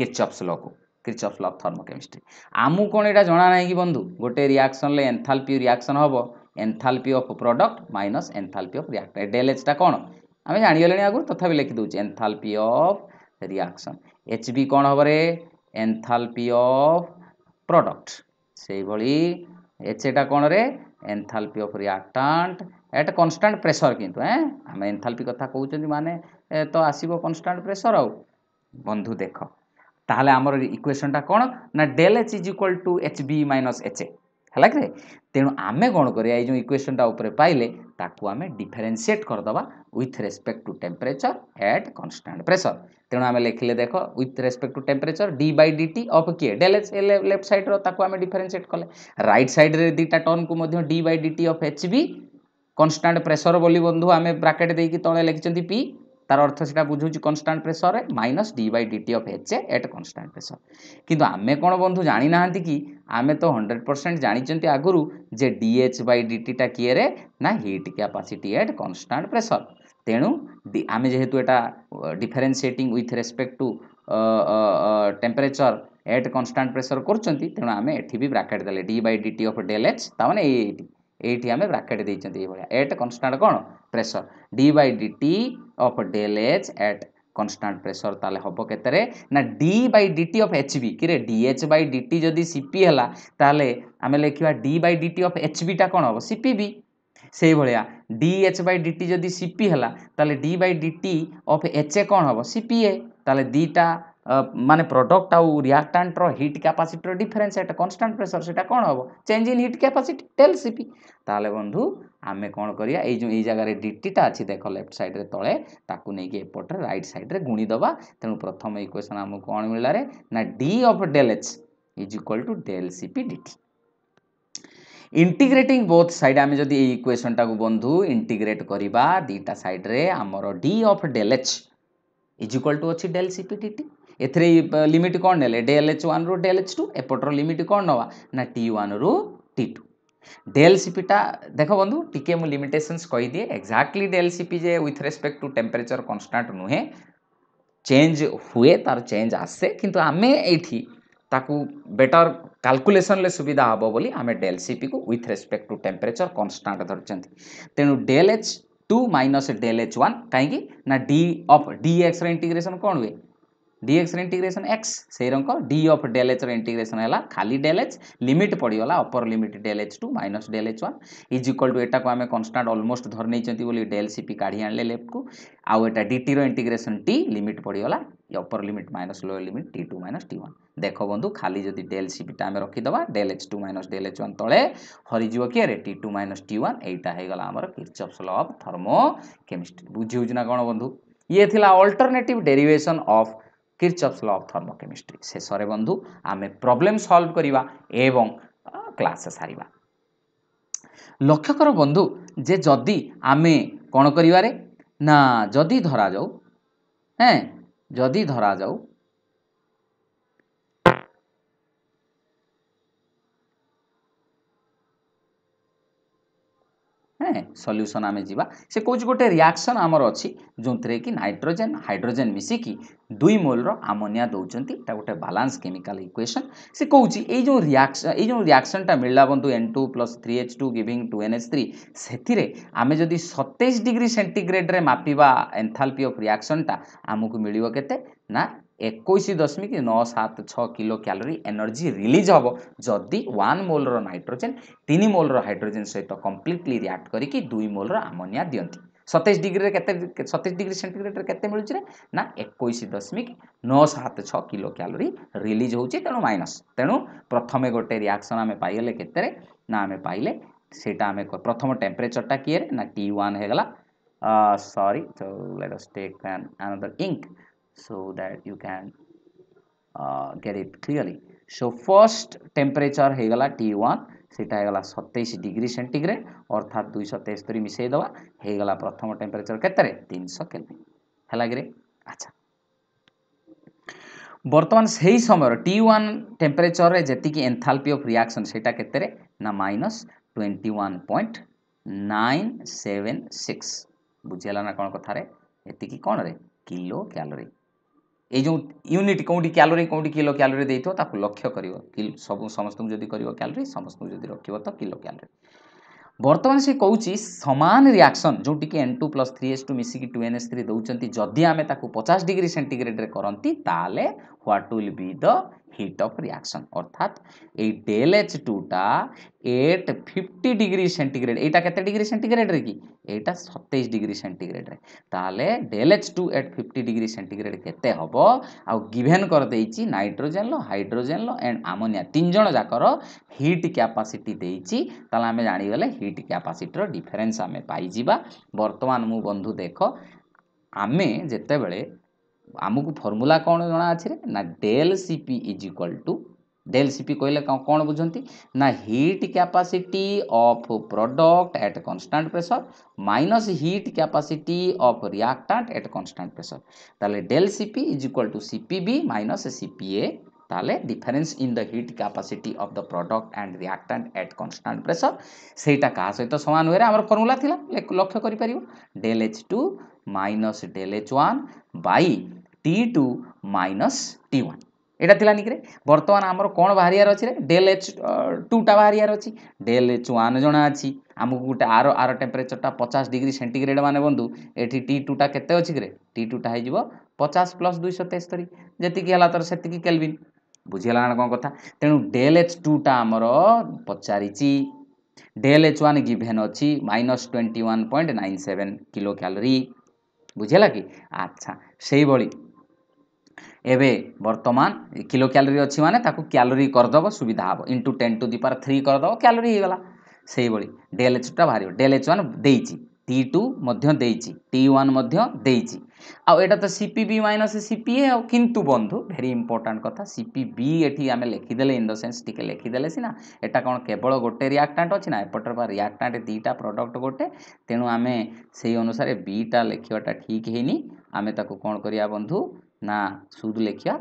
କେଚପ୍ସ ଲକୁ କ୍ରିଚଫ୍ ଲ ଅଫ୍ ଥର୍ମୋକେମିଷ୍ଟ୍ରି ଆମକୁ କ'ଣ ଏଇଟା ଜଣା ନାହିଁ କି ବନ୍ଧୁ ଗୋଟେ ରିଆକ୍ସନ୍ରେ ଏନ୍ଥାଲପି ରିଆକ୍ସନ୍ ହେବ enthalpy of product minus enthalpy of react del ଏଚ୍ଟା କ'ଣ ଆମେ ଜାଣିଗଲେଣି ଆଗରୁ ତଥାପି ଲେଖିଦେଉଛେ enthalpy of reaction H B କ'ଣ ହେବରେ ଏନ୍ଥାଲପି ଅଫ୍ ପ୍ରଡ଼କ୍ଟ ସେଇଭଳି ଏଚ୍ ଏଟା କ'ଣରେ enthalpy of reactant at constant pressure କିନ୍ତୁ ଏଁ ଆମେ ଏନ୍ଥାଲପି କଥା କହୁଛନ୍ତି ମାନେ ତ ଆସିବ କନଷ୍ଟାଣ୍ଟ ପ୍ରେସର ଆଉ ବନ୍ଧୁ ଦେଖ তাহলে আমার ইকুয়েসনটা কোণ না del H is equal to H B minus H A ହେଲା କିରେ ତେଣୁ ଆମେ କ'ଣ କରିବା ଏଇ ଯେଉଁ ଇକ୍ୱେସନ୍ଟା ଉପରେ ପାଇଲେ ତାକୁ ଆମେ ଡିଫରେନ୍ସିଏଟ୍ କରିଦେବା with respect to temperature at constant pressure ତେଣୁ ଆମେ ଲେଖିଲେ ଦେଖ with respect to temperature d by d T of କିଏ ଡେଲ୍ ଏଚ୍ ଲେଫ୍ଟ ସାଇଡ଼୍ର ତାକୁ ଆମେ ଡିଫରେନ୍ସିଏଟ୍ କଲେ ରାଇଟ୍ ସାଇଡ଼୍ରେ ଦୁଇଟା ଟର୍ମକୁ ମଧ୍ୟ d by d T of H B constant pressure ବୋଲି ବନ୍ଧୁ ଆମେ ବ୍ରାକେଟ୍ ଦେଇକି ତଳେ ଲେଖିଛନ୍ତି ପି তার অর্থ সেটা বুঝুছি কনস্টাট প্রেসরে minus d by d T of H A at constant pressure কিন্তু আমি কোণ বন্ধু জানি না কি আমি তো হন্ড্রেড পরসেন্ট জাঁচি আগুর যে ডিএচ বাই ডিটিটা কিয়েরে না heat capacity at constant pressure তেণু আমি যেহেতু এটা differentiating with respect to temperature at constant pressure করছেন তেমন আমি এটি বি ব্রাকেট দেলে d by d T of del H তার মানে এইটি ଏଇଠି ଆମେ ବ୍ରାକେଟ୍ ଦେଇଛନ୍ତି ଏଇଭଳିଆ ଏଟ୍ କନଷ୍ଟାଣ୍ଟ କ'ଣ pressure d by d T of del H at constant pressure ତାହେଲେ ହେବ କେତେରେ ନା d by d T of H B କିରେ d H by d T ଯଦି ସି ପି ହେଲା ତାହେଲେ ଆମେ ଲେଖିବା d by d T of H ବିଟା କ'ଣ ହେବ ସି ପି ବି ସେଇଭଳିଆ d H by d T ଯଦି ସି ପି ହେଲା ତାହେଲେ d by d T of H A କ'ଣ ହେବ ସି ପି ଏ ତାହେଲେ ଦୁଇଟା ମାନେ ପ୍ରଡ଼କ୍ଟ ଆଉ ରିଆକ୍ଟାଣ୍ଟର ହିଟ୍ କ୍ୟାପାସିଟିର ଡିଫରେନ୍ସ ସେଇଟା କନଷ୍ଟାଣ୍ଟ ପ୍ରେସର ସେଇଟା କ'ଣ ହେବ change in heat capacity del CP ତାହେଲେ ବନ୍ଧୁ ଆମେ କ'ଣ କରିବା ଏଇ ଯେଉଁ ଏଇ ଜାଗାରେ ଡିଟିଟା ଅଛି ଦେଖ ଲେଫ୍ଟ ସାଇଡ଼୍ରେ ତଳେ ତାକୁ ନେଇକି ଏପଟରେ ରାଇଟ୍ ସାଇଡ଼୍ରେ ଗୁଣିଦେବା ତେଣୁ ପ୍ରଥମ ଇକ୍ୱେସନ୍ ଆମକୁ କ'ଣ ମିଳିଲାରେ ନା d of del H is equal to del CP d T integrating both side আমি যদি এই ইকুয়েশনটা বন্ধু ইন্টিগ্রেট করা দুইটা সাইড্রে আমার d of del H is equal to অছি ডেল সিপি ডিটি ଏଥିରେ लिमिट कौन ନେଲେ ଡେଲ୍ एच ୱାନ୍ରୁ H two upper limit limit କ'ଣ ना टी ଟି ୱାନ୍ରୁ टी टू डेल सीपीटा देख बंधु टी मुझे लिमिटेसन्स कहीदे एक्जाक्टली डेल सीपी जे with respect to temperature constant नुहे चेंज हुए तार चेंज आसे किंतु आम ये बेटर कालकुलेसन सुविधा हाब बोली आम डेल सीपी को with respect to temperature constant धरचान तेणु del H two minus del H one कहीं ना डी अफ डी एक्स कौन हुए डीएक्स रे इंटीग्रेशन x से रंग डी अफ डेल एच रेसन है खाली डेल एच लिमिट पड़गला upper limit del H two minus del H one is equal to एटा को आम कन्स्टाट अलमोस्ट धर नहीं डेल सी पी काढ़ी आने लेफ्ट को आउ एटा डी रो इंटीग्रेशन टी लिमिट पड़गला upper limit minus lower limit T two minus T one देख बंधु खाली जदि डेल सी पीटा आम रखीद del H two minus del H one तले हरीज किए T two minus T one यहीटा of Kirchhoff's law thermochemistry बुझी हो ना कौन बंधु ये थिला alternative derivation of Kirchhoff's law of thermochemistry ଶେଷରେ ବନ୍ଧୁ ଆମେ ପ୍ରୋବ୍ଲେମ୍ ସଲ୍ଭ କରିବା ଏବଂ କ୍ଲାସ୍ ସାରିବା ଲକ୍ଷ୍ୟ କର ବନ୍ଧୁ ଯେ ଯଦି ଆମେ କ'ଣ କରିବାରେ ନା ଯଦି ଧରାଯାଉ ହେଁ ଯଦି ଧରାଯାଉ হ্যাঁ ସଲ୍ୟୁସନ୍ ଆମେ ଯିବା ସେ କହୁଛି ଗୋଟେ ରିଆକ୍ସନ୍ ଆମର ଅଛି ଯେଉଁଥିରେ କି ନାଇଟ୍ରୋଜେନ୍ ହାଇଡ୍ରୋଜେନ୍ ମିଶିକି ଦୁଇ ମୋଲ୍ର ଆମୋନିଆ ଦେଉଛନ୍ତି ଏଇଟା ଗୋଟେ ବାଲାନ୍ସ କେମିକାଲ ଇକ୍ୱେସନ୍ ସେ କହୁଛି ଏଇ ଯେଉଁ ରିଆକ୍ସନ୍ ଏଇ ଯେଉଁ ରିଆକ୍ସନ୍ଟା ମିଳିଲା ବନ୍ଧୁ N two plus three H two giving two N H three ସେଥିରେ ଆମେ ଯଦି ସତେଇଶ ଡିଗ୍ରୀ ସେଣ୍ଟିଗ୍ରେଡ଼ରେ ମାପିବା ଏନ୍ଥାଲପି ଅଫ୍ ରିଆକ୍ସନ୍ଟା ଆମକୁ ମିଳିବ କେତେ ନା ଏକୋଇଶ ଦଶମିକ ନଅ ସାତ ଛଅ କିଲୋ କ୍ୟାଲୋରି ଏନର୍ଜି ରିଲିଜ୍ ହେବ ଯଦି ୱାନ୍ ମୋଲ୍ର ନାଇଟ୍ରୋଜେନ୍ ତିନି ମୋଲ୍ର ହାଇଡ୍ରୋଜେନ୍ ସହିତ କମ୍ପ୍ଲିଟଲି ରିଆକ୍ଟ କରିକି ଦୁଇ ମୋଲ୍ର ଆମୋନିଆ ଦିଅନ୍ତି ସତେଇଶ ଡିଗ୍ରୀରେ କେତେ ସତେଇଶ ଡିଗ୍ରୀ ସେଣ୍ଟିଗ୍ରେଡ଼ରେ କେତେ ମିଳୁଛି ନା ଏକୋଇଶ ଦଶମିକ ନଅ ସାତ ଛଅ କିଲୋ କ୍ୟାଲୋରି ରିଲିଜ୍ ହେଉଛି ତେଣୁ ମାଇନସ୍ ତେଣୁ ପ୍ରଥମେ ଗୋଟେ ରିଆକ୍ସନ୍ ଆମେ ପାଇଗଲେ କେତେରେ ନା ଆମେ ପାଇଲେ ସେଇଟା ଆମେ ପ୍ରଥମ ଟେମ୍ପରେଚର୍ଟା କିଏରେ ନା ଟି ୱାନ୍ ହେଇଗଲା sorry let us take another ink so that you can uh, get it clearly. So first temperature ହେଇଗଲା T1 সেটা ହେଇଗଲା 27 ডিগ্রি সেন্টিগ্রেড অর্থাৎ 273 মিশাই দেওয়া ହେଇଗଲା প্রথম টেম্পারেচার কেতরে 300 কেলভিন হেলা কিরে আচ্ছা বর্তমান সেই সময়র টি ওয়ান টেম্পারেচরের যেতিকি এনথালপি অফ রিয়াকশন সেটা কেতরে না minus twenty one point nine seven six বুঝিগলা না কোণ কথার এতিকি কোণরে কিলো ক্যালোরি ଏଇ ଯେଉଁ ୟୁନିଟ୍ କେଉଁଠି କ୍ୟାଲୋରୀ କେଉଁଠି କିଲୋ କ୍ୟାଲୋରୀ ଦେଇଥିବ ତାକୁ ଲକ୍ଷ୍ୟ କରିବ ସବୁ ସମସ୍ତଙ୍କୁ ଯଦି କରିବ କ୍ୟାଲୋରୀ ସମସ୍ତଙ୍କୁ ଯଦି ରଖିବ ତ କିଲୋ କ୍ୟାଲୋରୀ ବର୍ତ୍ତମାନ ସେ କହୁଛି ସମାନ ରିଆକ୍ସନ୍ ଯେଉଁଠିକି N two plus three S two ମିଶିକି ଟୁ ଏନ୍ ଏସ୍ ଥ୍ରୀ ଦେଉଛନ୍ତି ଯଦି ଆମେ ତାକୁ ପଚାଶ ଡିଗ୍ରୀ ସେଣ୍ଟିଗ୍ରେଡ଼୍ରେ କରନ୍ତି ତାହେଲେ what will be the heat of reaction অর্থাৎ এই ডেল এইচ টুটা এট ফিফটি ডিগ্রি সেন্টিগ্রেড এইটা কেতে ডিগ্রি সেন্টিগ্রেডরে কি এইটা সতেইশ ডিগ্রি সেন্টিগ্রেডরে তাহলে del H two at fifty degree centigrade কেতে হব আউ গিভেন করেদেইছি নাইট্রোজেনল হাইড্রোজেনল এন্ড আমোনিয়া তিনজন যাকর হিট ক্যাপাসিটি দিয়েছি তাহলে আমি জাঁগলে হিট ক্যাপাসিটির ডিফরেন্স আমি পাইযা বর্তমান মু বন্ধু দেখ আমি যেতবে ଆମକୁ ଫର୍ମୁଲା କ'ଣ ଜଣା ଅଛି ନା del C P is equal to del C P କହିଲେ କ'ଣ ବୁଝନ୍ତି ନା heat capacity of product at constant pressure minus heat capacity of reactant at constant pressure ତାହେଲେ del C P is equal to C P B minus C P A ତାହେଲେ difference in the heat capacity of the product and reactant at constant pressure ସେଇଟା କାହା ସହିତ সমান ওয়েরে ଆମର formula ଥିଲା ଲକ୍ଷ୍ୟ କରିପାରିବ del H two minus del H one by T two minus T one এটা ଥିଲା ନିକରେ ବର୍ତ୍ତମାନ ଆମର କ'ଣ ବାହାରିବାର ଅଛି ଡେଲ୍ ଏଚ୍ ଟୁଟା ବାହାରିବାର ଅଛି ଡେଲ୍ ଏଚ୍ ୱାନ୍ ଜଣା ଅଛି ଆମକୁ ଗୋଟେ ଆର ଆର ଟେମ୍ପରେଚର୍ଟା ପଚାଶ ଡିଗ୍ରୀ ସେଣ୍ଟିଗ୍ରେଡ଼ ମାନେ ବନ୍ଧୁ ଏଠି ଟି ଟୁଟା କେତେ ଅଛି କିରେ ଟି ଟୁଟା ହେଇଯିବ ପଚାଶ ପ୍ଲସ୍ ଦୁଇଶହ ତେସ୍ତରୀ ଯେତିକି ହେଲା ତୋର ସେତିକି କେଲଭିନ୍ ବୁଝିଗଲା ନା କ'ଣ କଥା ତେଣୁ ଡେଲ୍ ଏଚ୍ ଟୁଟା ଆମର ପଚାରିଛି ଡେଲ୍ ଏଚ୍ ୱାନ୍ ଗିଭେନ୍ ଅଛି minus twenty one point nine seven kilocalorie ବୁଝିଲା କି ଆଚ୍ଛା ସେଇଭଳି ଏବେ ବର୍ତ୍ତମାନ କିଲୋ କ୍ୟାଲୋରୀ ଅଛି ମାନେ ତାକୁ କ୍ୟାଲୋରୀ କରିଦେବ ସୁବିଧା ହେବ ଇଣ୍ଟୁ ଟେନ୍ ଟୁ ଦି ପାର ଥ୍ରୀ କରିଦେବ କ୍ୟାଲୋରୀ ହେଇଗଲା ସେଇଭଳି ଡେଲ୍ ଏଚ୍ଟା ବାହାରିବ ଡେଲ୍ ଏଚ୍ ୱାନ୍ ଦେଇଛି ଟି ଟୁ ମଧ୍ୟ ଦେଇଛି ଟି ୱାନ୍ ମଧ୍ୟ ଦେଇଛି আও এটা তো সিপিবি মাইনস সিপিএ আও কিন্তু বন্ধু ভেরি ইম্পর্টাট কথা সিপিবি এটি আমি লিখিদেলে ইন দ সেন্স টিকে লিখিদেলে সিনা এটা কোণ কেবল গোটে রিয়াক্টাট অছি না এপটর বা রিয়াক্টাট দুইটা প্রডক্ট গোটে তেণু আমি সেই অনুসারে বিটা লেখিবাটা ঠিক হয়নি আমি তাকে কোণ করিয়া বন্ধু না সুদ লেখিয়া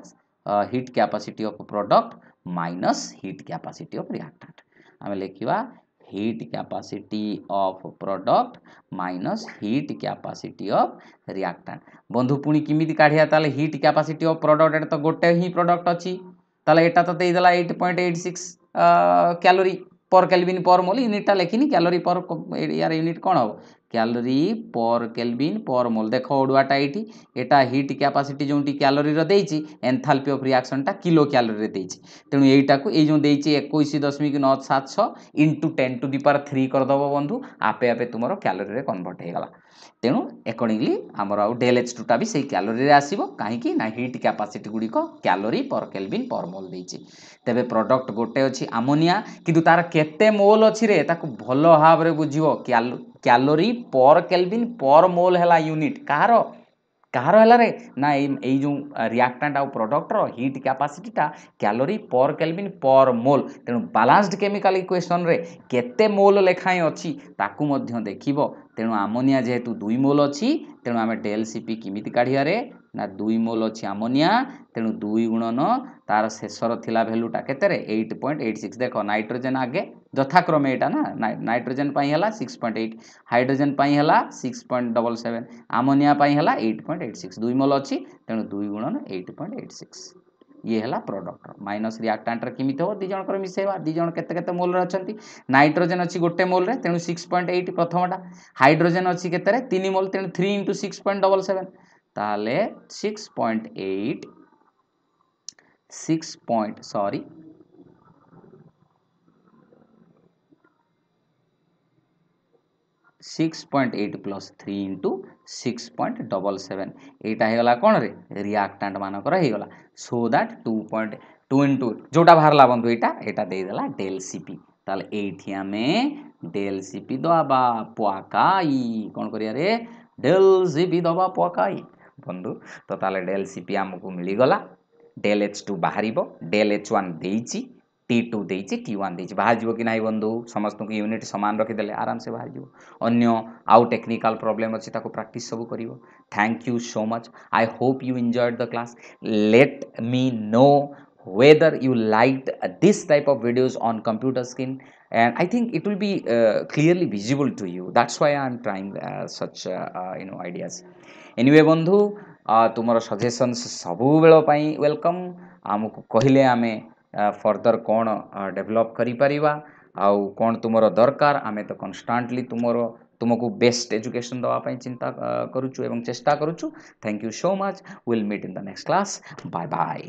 heat capacity of product minus heat capacity of reactant আমি লেখিবা heat capacity of product minus heat capacity of reactant বন্ধু পুনি কিমিতি কাঢ়িয়া তাহলে heat capacity of product এটা তো গোটে হি প্রোডক্ট অছি তাহলে এটা তো দেই দেলা 8.86 ক্যালোরি পর কেলভিন পর মোল ইউনিটটা লেখিনি ক্যালোরি পর ইয়ার ইউনিট কোন হবো ক্যালোরি পর কেলভিন পর মোল দেখো অড়ুয়াটা এইটি এটা হিট ক্যাপাসিটি যেটি ক্যালোরির দিয়েছি এনথালপি অফ রিয়াকশনটা কিলো ক্যালোরি দিয়েছি তেমন এইটাকে এই যে দিয়েছি একুশ দশমিক ন সাত ছ into ten to the power three করেদেব বন্ধু আপে আপে তোমার ক্যালোরি কনভর্ট হয়ে গলা তেমন একর্ডিংলি আমার আউ ডেল এচ টুটা বি সেই ক্যালোরি আসব কী না হিট ক্যাপাসিটি গুড়ি calorie per kelvin per mole দিয়েছি তেমন প্রডক্ট গোটে অছি আমোনিয়া কিন্তু তার কেতে মোল অছি রে তাকে ভালো ভাবে বুঝব ক্যালো calorie per kelvin per mole ହେଲା ୟୁନିଟ୍ କାହାର କାହାର ହେଲା ରେ ନା ଏଇ ଯେଉଁ ରିଆକ୍ଟାଣ୍ଟ ଆଉ ପ୍ରଡ଼କ୍ଟର ହିଟ୍ କ୍ୟାପାସିଟିଟା calorie per kelvin per mole ତେଣୁ ବାଲାନ୍ସଡ୍ କେମିକାଲ ଇକ୍ୱେସନ୍ରେ କେତେ ମୋଲ୍ ଲେଖାଏଁ ଅଛି ତାକୁ ମଧ୍ୟ ଦେଖିବ ତେଣୁ ଆମୋନିଆ ଯେହେତୁ ଦୁଇ ମୋଲ୍ ଅଛି ତେଣୁ ଆମେ ଡେଲ୍ ସି ପି କେମିତି କାଢ଼ିବାରେ ନା ଦୁଇ ମୋଲ୍ ଅଛି ଆମୋନିଆ ତେଣୁ ଦୁଇ ଗୁଣନ ତା'ର ଶେଷର ଥିଲା ଭ୍ୟାଲୁଟା କେତେରେ ଏଇଟ୍ ପଏଣ୍ଟ ଏଇଟ୍ ସିକ୍ସ ଦେଖ ନାଇଟ୍ରୋଜେନ୍ ଆଗେ ଯଥାକ୍ରମେ ଏଇଟା ନା ନାଇଟ୍ରୋଜେନ୍ ପାଇଁ ହେଲା ସିକ୍ସ ପଏଣ୍ଟ ଏଇଟ୍ ହାଇଡ୍ରୋଜେନ୍ ପାଇଁ ହେଲା six point double seven ammonia ପାଇଁ ହେଲା ଏଇଟ୍ ପଏଣ୍ଟ ଏଇଟ୍ ସିକ୍ସ ଦୁଇ ମୋଲ୍ ଅଛି ତେଣୁ ଦୁଇ ଗୁଣନ ଏଇଟ୍ ପଏଣ୍ଟ ଏଇଟ୍ ସିକ୍ସ ଇଏ ହେଲା ପ୍ରଡ଼କ୍ଟର ମାଇନସ୍ ରିଆକ୍ଟାଣ୍ଟର କେମିତି ହେବ ଦୁଇ ଜଣଙ୍କର ମିଶାଇବା ଦୁଇ ଜଣ କେତେ କେତେ ମୋଲ୍ରେ ଅଛନ୍ତି ନାଇଟ୍ରୋଜେନ୍ ଅଛି ଗୋଟେ ମୋଲ୍ରେ ତେଣୁ ସିକ୍ସ ପଏଣ୍ଟ ଏଇଟ୍ ପ୍ରଥମଟା ହାଇଡ୍ରୋଜେନ୍ ଅଛି କେତେରେ ତିନି ମୋଲ୍ ତେଣୁ three into six point double seven তাহলে six point eight six point sorry six point eight plus three into six point double seven ଏଇଟା ହେଇଗଲା କ'ଣରେ ରିଆକ୍ଟାଣ୍ଟ ମାନଙ୍କର ହେଇଗଲା so that two point two into ଯେଉଁଟା ବାହାରିଲା ବନ୍ଧୁ ଏଇଟା ଏଇଟା ଦେଇଦେଲା ଡେଲ୍ ସିପି ତାହେଲେ ଏଇଠି ଆମେ ଡେଲ୍ ସିପି ଦେବା ପକାଇ କ'ଣ କରିବାରେ ଡେଲ୍ ସିପି ଦେବା ପକାଇ बंधु तो তাহলে डेल सीपी आम को मिलगला डेल एच टू बाहर डेल एच দিয়েছি टी टू दे वन दे बाहर कि ना बंधु समस्त को यूनिट सामान रखीदे आराम से बाहर अन्य आउ टेक्निकाल प्रोब्लेम अच्छी प्राक्ट सब कर thank you so much I hope you enjoyed the class let me know whether you liked this type of videos on computer skin and i think it will be clearly visible to you that's why i'm trying such you know ideas anyway বন্ধু তোমার সজেসন্স সবুবেল পাই welcome ଆମକୁ କହିଲେ ଆମେ further କ'ଣ develop କରିପାରିବା ଆଉ କ'ଣ ତୁମର ଦରକାର ଆମେ ତ କନଷ୍ଟାଣ୍ଟଲି ତୁମର ତୁମକୁ ବେଷ୍ଟ ଏଜୁକେସନ୍ ଦେବା ପାଇଁ ଚିନ୍ତା କରୁଛୁ ଏବଂ ଚେଷ୍ଟା କରୁଛୁ thank you so much will meet in the next class bye bye